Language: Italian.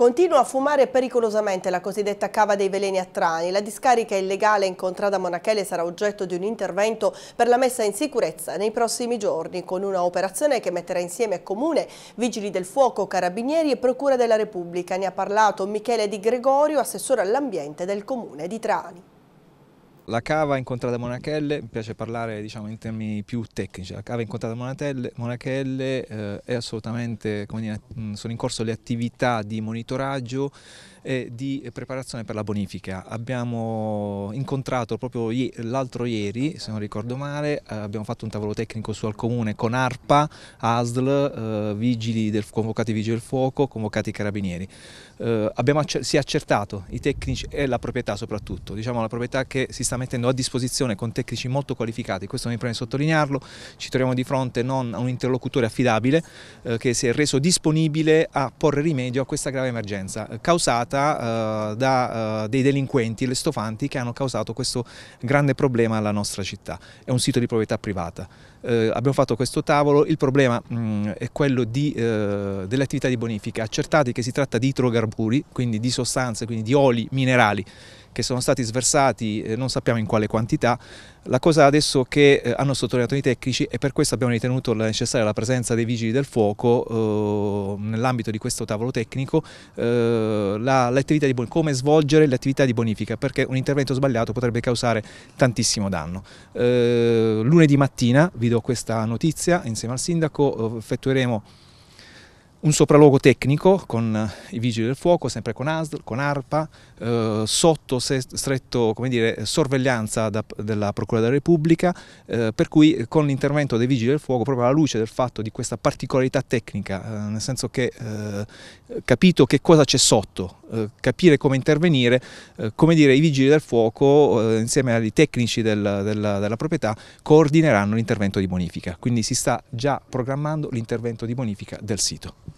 Continua a fumare pericolosamente la cosiddetta cava dei veleni a Trani. La discarica illegale in contrada Monachele sarà oggetto di un intervento per la messa in sicurezza nei prossimi giorni con una operazione che metterà insieme Comune, Vigili del Fuoco, Carabinieri e Procura della Repubblica. Ne ha parlato Michele Di Gregorio, assessore all'ambiente del Comune di Trani. La cava incontrata a Monachelle, mi piace parlare diciamo, in termini più tecnici, la cava incontrata a Monachelle eh, è assolutamente, dire, sono in corso le attività di monitoraggio eh, di preparazione per la bonifica. Abbiamo incontrato proprio l'altro ieri, se non ricordo male, eh, abbiamo fatto un tavolo tecnico su al comune con ARPA, ASL, eh, vigili del, convocati vigili del fuoco, convocati carabinieri. Eh, abbiamo, si è accertato i tecnici e la proprietà soprattutto, diciamo la proprietà che si sta mettendo a disposizione con tecnici molto qualificati, questo mi preme sottolinearlo, ci troviamo di fronte non a un interlocutore affidabile eh, che si è reso disponibile a porre rimedio a questa grave emergenza causata sfruttata eh, da eh, dei delinquenti, le stofanti, che hanno causato questo grande problema alla nostra città. È un sito di proprietà privata. Eh, abbiamo fatto questo tavolo, il problema mh, mm, è quello di, delle attività di bonifica, accertati che si tratta di idrocarburi, quindi di sostanze, quindi di oli minerali che sono stati sversati eh, non sappiamo in quale quantità. La cosa adesso che eh, hanno sottolineato i tecnici e per questo abbiamo ritenuto necessaria la presenza dei vigili del fuoco eh, nell'ambito di questo tavolo tecnico, eh, la, di, come svolgere le attività di bonifica perché un intervento sbagliato potrebbe causare tantissimo danno. Eh, lunedì mattina, vi do questa notizia, insieme al sindaco effettueremo un sopralluogo tecnico con eh, i vigili del fuoco, sempre con ASL, con ARPA, eh, sotto stretto dire, sorveglianza da, della Procura della Repubblica, eh, per cui con l'intervento dei vigili del fuoco, proprio alla luce del fatto di questa particolarità tecnica, eh, nel senso che eh, capito che cosa c'è sotto, eh, capire come intervenire, come dire, i vigili del fuoco insieme ai tecnici del, della, della proprietà coordineranno l'intervento di bonifica, quindi si sta già programmando l'intervento di bonifica del sito.